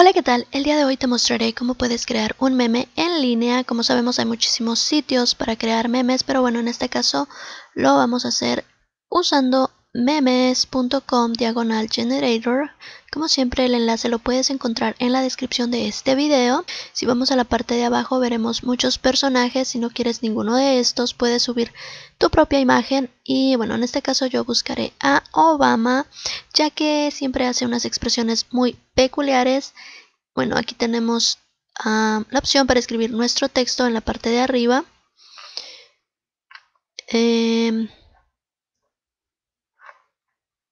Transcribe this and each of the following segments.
Hola, ¿qué tal? El día de hoy te mostraré cómo puedes crear un meme en línea. Como sabemos hay muchísimos sitios para crear memes, pero bueno, en este caso lo vamos a hacer usando memes.com diagonal generator. Como siempre el enlace lo puedes encontrar en la descripción de este video. Si vamos a la parte de abajo veremos muchos personajes. Si no quieres ninguno de estos puedes subir tu propia imagen. Y bueno, en este caso yo buscaré a Obama ya que siempre hace unas expresiones muy peculiares. Bueno, aquí tenemos ah, la opción para escribir nuestro texto en la parte de arriba. Em,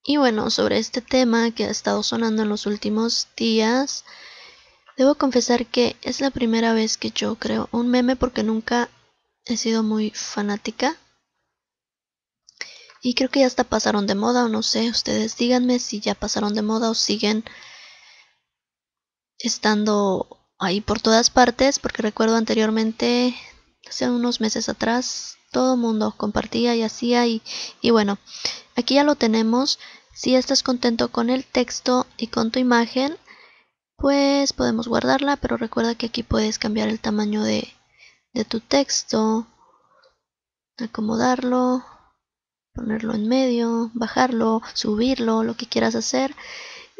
y bueno, sobre este tema que ha estado sonando en los últimos días, debo confesar que es la primera vez que yo creo un meme porque nunca he sido muy fanática. Y creo que ya hasta pasaron de moda o no sé, ustedes díganme si ya pasaron de moda o siguen estando ahí por todas partes, porque recuerdo anteriormente, hace unos meses atrás, todo el mundo compartía y hacía y, y bueno, aquí ya lo tenemos si estás contento con el texto y con tu imagen, pues podemos guardarla, pero recuerda que aquí puedes cambiar el tamaño de, tu texto, acomodarlo, ponerlo en medio, bajarlo, subirlo, lo que quieras hacer.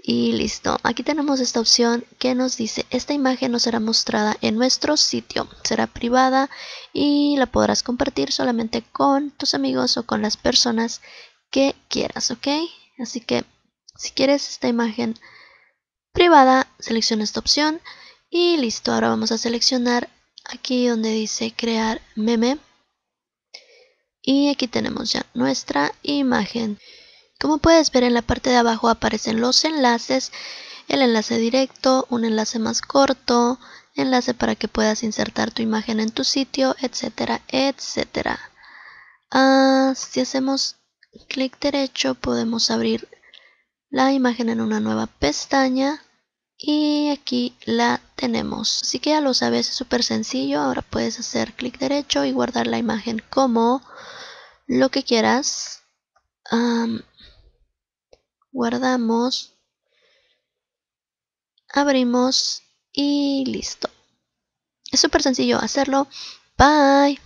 Y listo, aquí tenemos esta opción que nos dice, esta imagen no será mostrada en nuestro sitio, será privada y la podrás compartir solamente con tus amigos o con las personas que quieras, ¿ok? Así que si quieres esta imagen privada, selecciona esta opción y listo. Ahora vamos a seleccionar aquí donde dice crear meme. Y aquí tenemos ya nuestra imagen. Como puedes ver en la parte de abajo aparecen los enlaces, el enlace directo, un enlace más corto, enlace para que puedas insertar tu imagen en tu sitio, etcétera, etcétera. Ah, si hacemos clic derecho podemos abrir la imagen en una nueva pestaña y aquí la tenemos así que ya lo sabes es súper sencillo ahora puedes hacer clic derecho y guardar la imagen como lo que quieras guardamos abrimos y listo es súper sencillo hacerlo bye